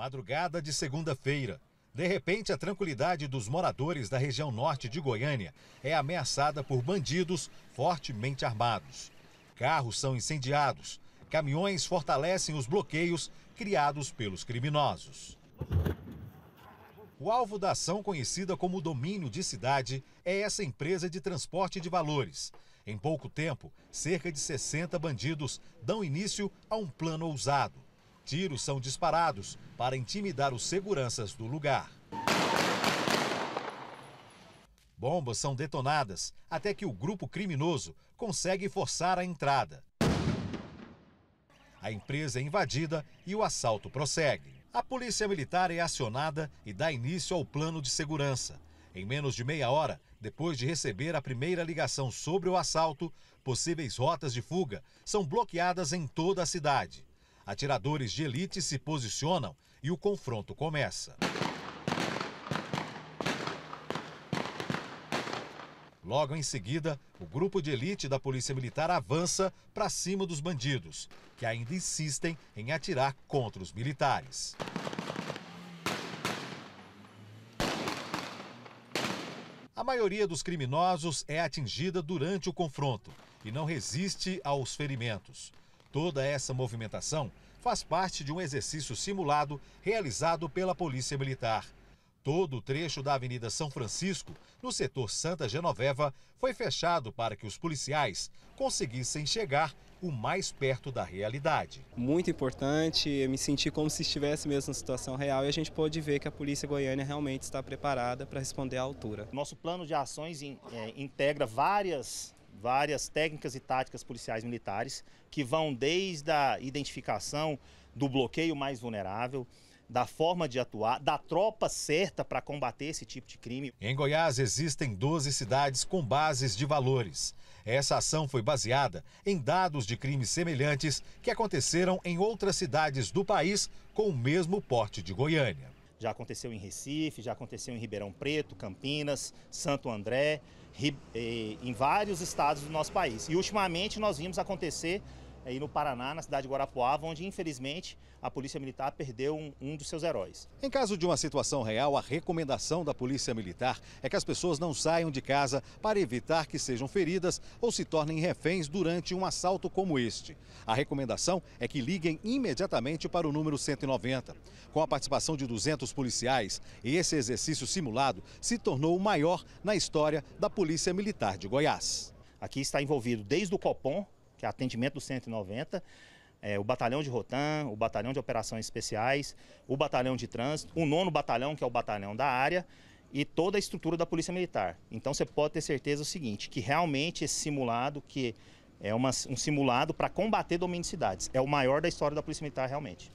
Madrugada de segunda-feira. De repente, a tranquilidade dos moradores da região norte de Goiânia é ameaçada por bandidos fortemente armados. Carros são incendiados, caminhões fortalecem os bloqueios criados pelos criminosos. O alvo da ação, conhecida como domínio de cidade, é essa empresa de transporte de valores. Em pouco tempo, cerca de 60 bandidos dão início a um plano ousado tiros são disparados para intimidar os seguranças do lugar. Bombas são detonadas até que o grupo criminoso consegue forçar a entrada. A empresa é invadida e o assalto prossegue. A polícia militar é acionada e dá início ao plano de segurança. Em menos de meia hora, depois de receber a primeira ligação sobre o assalto, possíveis rotas de fuga são bloqueadas em toda a cidade. Atiradores de elite se posicionam e o confronto começa. Logo em seguida, o grupo de elite da Polícia Militar avança para cima dos bandidos, que ainda insistem em atirar contra os militares. A maioria dos criminosos é atingida durante o confronto e não resiste aos ferimentos. Toda essa movimentação faz parte de um exercício simulado realizado pela Polícia Militar. Todo o trecho da Avenida São Francisco, no setor Santa Genoveva, foi fechado para que os policiais conseguissem chegar o mais perto da realidade. Muito importante, eu me senti como se estivesse mesmo na situação real e a gente pôde ver que a polícia goiânia realmente está preparada para responder à altura. Nosso plano de ações in, é, integra várias várias técnicas e táticas policiais militares que vão desde a identificação do bloqueio mais vulnerável, da forma de atuar, da tropa certa para combater esse tipo de crime. Em Goiás existem 12 cidades com bases de valores. Essa ação foi baseada em dados de crimes semelhantes que aconteceram em outras cidades do país com o mesmo porte de Goiânia. Já aconteceu em Recife, já aconteceu em Ribeirão Preto, Campinas, Santo André, eh, em vários estados do nosso país. E ultimamente nós vimos acontecer aí no Paraná, na cidade de Guarapuava, onde infelizmente a Polícia Militar perdeu um, um, dos seus heróis. Em caso de uma situação real, a recomendação da Polícia Militar é que as pessoas não saiam de casa para evitar que sejam feridas ou se tornem reféns durante um assalto como este. A recomendação é que liguem imediatamente para o número 190. Com a participação de 200 policiais, esse exercício simulado se tornou o maior na história da Polícia Militar de Goiás. Aqui está envolvido desde o Copom, que é atendimento do 190, é, o batalhão de Rotan, o batalhão de operações especiais, o batalhão de trânsito, o nono batalhão, que é o batalhão da área, e toda a estrutura da Polícia Militar. Então você pode ter certeza o seguinte, que realmente esse simulado, que é uma, um simulado para combater domínio de cidades, é o maior da história da Polícia Militar realmente.